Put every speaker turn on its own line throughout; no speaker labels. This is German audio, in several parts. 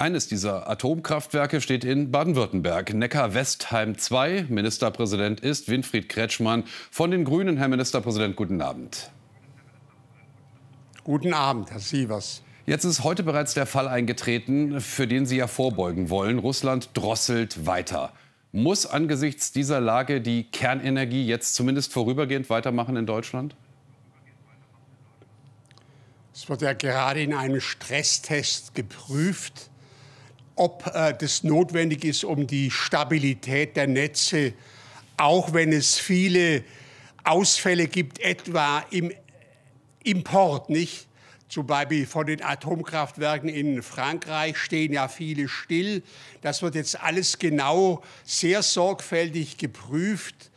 Eines dieser Atomkraftwerke steht in Baden-Württemberg. Neckar-Westheim 2. Ministerpräsident ist Winfried Kretschmann von den Grünen. Herr Ministerpräsident, guten Abend.
Guten Abend, Herr Sievers. Jetzt ist heute bereits der Fall
eingetreten, für den Sie ja vorbeugen wollen. Russland drosselt weiter. Muss angesichts dieser Lage die Kernenergie jetzt zumindest vorübergehend weitermachen in Deutschland?
Es wird ja gerade in einem Stresstest geprüft, ob äh, das notwendig ist, um die Stabilität der Netze, auch wenn es viele Ausfälle gibt, etwa im Import, nicht? Zum Beispiel von den Atomkraftwerken in Frankreich stehen ja viele still. Das wird jetzt alles genau sehr sorgfältig geprüft.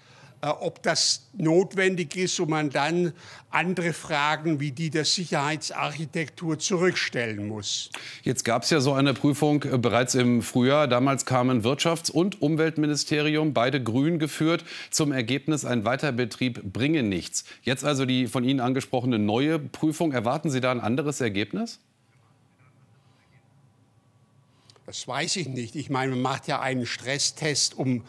Äh, ob das notwendig ist und man dann andere Fragen wie die der Sicherheitsarchitektur zurückstellen muss. Jetzt gab es ja so eine Prüfung
äh, bereits im Frühjahr. Damals kamen Wirtschafts- und Umweltministerium, beide grün geführt, zum Ergebnis, ein Weiterbetrieb bringe nichts. Jetzt also die von Ihnen angesprochene neue Prüfung. Erwarten Sie da ein anderes Ergebnis?
Das weiß ich nicht. Ich meine, man macht ja einen Stresstest, um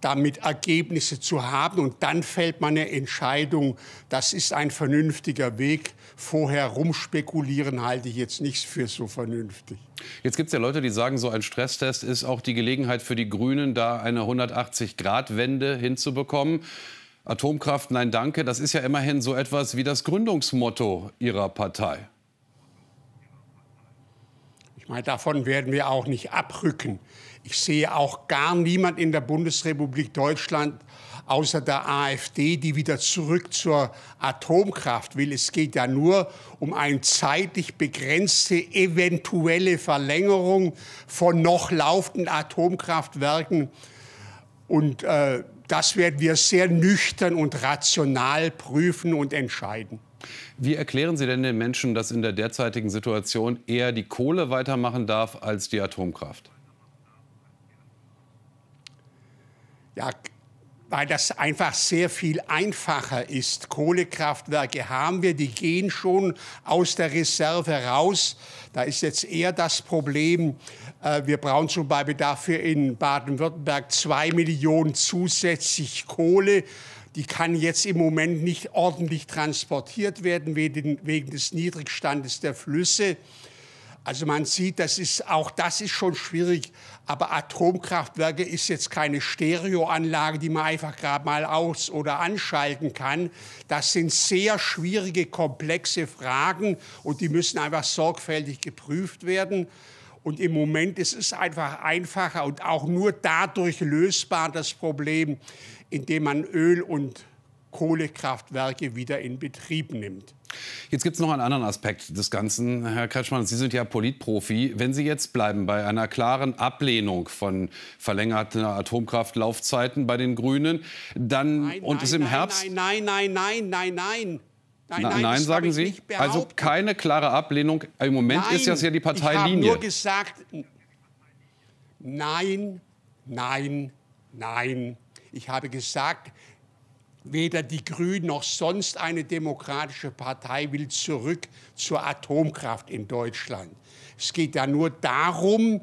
damit Ergebnisse zu haben. Und dann fällt man eine Entscheidung, das ist ein vernünftiger Weg. Vorher rumspekulieren halte ich jetzt nicht für so vernünftig.
Jetzt gibt es ja Leute, die sagen, so ein Stresstest ist auch die Gelegenheit für die Grünen, da eine 180-Grad-Wende hinzubekommen. Atomkraft, nein danke, das ist ja immerhin so etwas wie das Gründungsmotto ihrer Partei
meine, davon werden wir auch nicht abrücken. Ich sehe auch gar niemand in der Bundesrepublik Deutschland außer der AfD, die wieder zurück zur Atomkraft will. Es geht ja nur um eine zeitlich begrenzte eventuelle Verlängerung von noch laufenden Atomkraftwerken. Und äh, das werden wir sehr nüchtern und rational prüfen und entscheiden.
Wie erklären Sie denn den Menschen, dass in der derzeitigen Situation eher die Kohle weitermachen darf als die Atomkraft?
Ja, weil das einfach sehr viel einfacher ist. Kohlekraftwerke haben wir, die gehen schon aus der Reserve raus. Da ist jetzt eher das Problem, äh, wir brauchen zum Beispiel dafür in Baden-Württemberg zwei Millionen zusätzlich Kohle die kann jetzt im Moment nicht ordentlich transportiert werden wegen des Niedrigstandes der Flüsse. Also man sieht, das ist, auch das ist schon schwierig. Aber Atomkraftwerke ist jetzt keine Stereoanlage, die man einfach gerade mal aus- oder anschalten kann. Das sind sehr schwierige, komplexe Fragen und die müssen einfach sorgfältig geprüft werden. Und im Moment ist es einfach einfacher und auch nur dadurch lösbar das Problem, indem man Öl- und Kohlekraftwerke wieder in Betrieb nimmt.
Jetzt gibt es noch einen anderen Aspekt des Ganzen. Herr Kretschmann, Sie sind ja Politprofi. Wenn Sie jetzt bleiben bei einer klaren Ablehnung von verlängerten Atomkraftlaufzeiten bei den Grünen, dann nein, und es im nein, Herbst.
Nein, nein, nein, nein, nein, nein. Nein, nein, nein sagen Sie. Also
keine klare Ablehnung. Im Moment nein, ist das ja die Parteilinie. Ich habe nur
gesagt, nein, nein, nein. Ich habe gesagt, weder die Grünen noch sonst eine demokratische Partei will zurück zur Atomkraft in Deutschland. Es geht ja nur darum,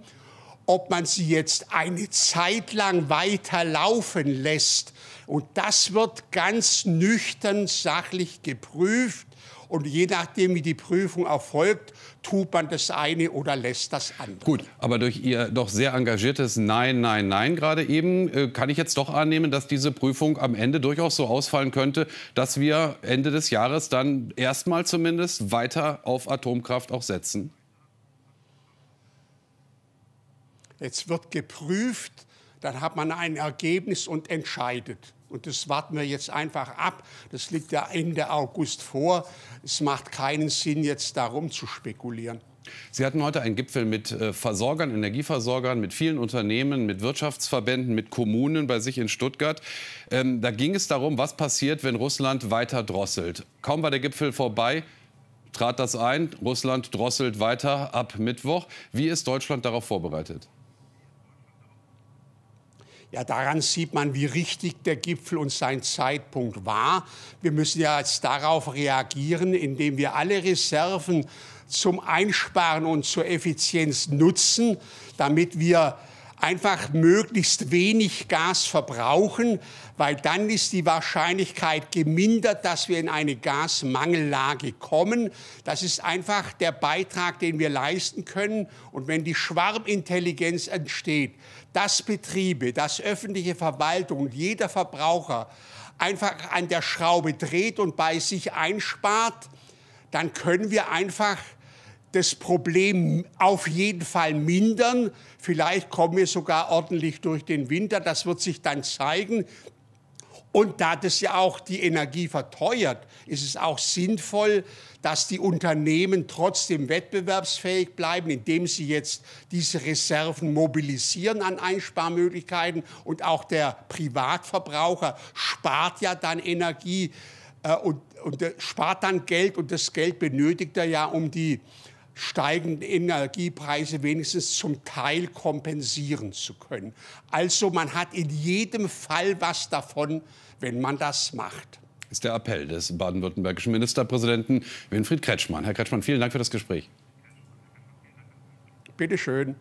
ob man sie jetzt eine Zeit lang weiterlaufen lässt. Und das wird ganz nüchtern sachlich geprüft. Und je nachdem, wie die Prüfung erfolgt, tut man das eine oder lässt das andere.
Gut, aber durch Ihr doch sehr engagiertes Nein, Nein, Nein gerade eben, äh, kann ich jetzt doch annehmen, dass diese Prüfung am Ende durchaus so ausfallen könnte, dass wir Ende des Jahres dann erstmal zumindest weiter auf Atomkraft auch setzen?
Jetzt wird geprüft, dann hat man ein Ergebnis und entscheidet. Und das warten wir jetzt einfach ab. Das liegt ja Ende August vor. Es macht keinen Sinn, jetzt darum zu spekulieren.
Sie hatten heute einen Gipfel mit äh, Versorgern, Energieversorgern, mit vielen Unternehmen, mit Wirtschaftsverbänden, mit Kommunen bei sich in Stuttgart. Ähm, da ging es darum, was passiert, wenn Russland weiter drosselt. Kaum war der Gipfel vorbei, trat das ein. Russland drosselt weiter ab Mittwoch. Wie ist Deutschland darauf vorbereitet?
Ja, daran sieht man, wie richtig der Gipfel und sein Zeitpunkt war. Wir müssen ja jetzt darauf reagieren, indem wir alle Reserven zum Einsparen und zur Effizienz nutzen, damit wir einfach möglichst wenig Gas verbrauchen, weil dann ist die Wahrscheinlichkeit gemindert, dass wir in eine Gasmangellage kommen. Das ist einfach der Beitrag, den wir leisten können. Und wenn die Schwarmintelligenz entsteht, dass Betriebe, dass öffentliche Verwaltung und jeder Verbraucher einfach an der Schraube dreht und bei sich einspart, dann können wir einfach das Problem auf jeden Fall mindern. Vielleicht kommen wir sogar ordentlich durch den Winter. Das wird sich dann zeigen. Und da das ja auch die Energie verteuert, ist es auch sinnvoll, dass die Unternehmen trotzdem wettbewerbsfähig bleiben, indem sie jetzt diese Reserven mobilisieren an Einsparmöglichkeiten. Und auch der Privatverbraucher spart ja dann Energie äh, und, und äh, spart dann Geld. Und das Geld benötigt er ja, um die steigenden Energiepreise wenigstens zum Teil kompensieren zu können. Also man hat in jedem Fall was davon, wenn man das macht.
ist der Appell des baden-württembergischen Ministerpräsidenten Winfried Kretschmann. Herr Kretschmann, vielen Dank für das Gespräch.
Bitte schön.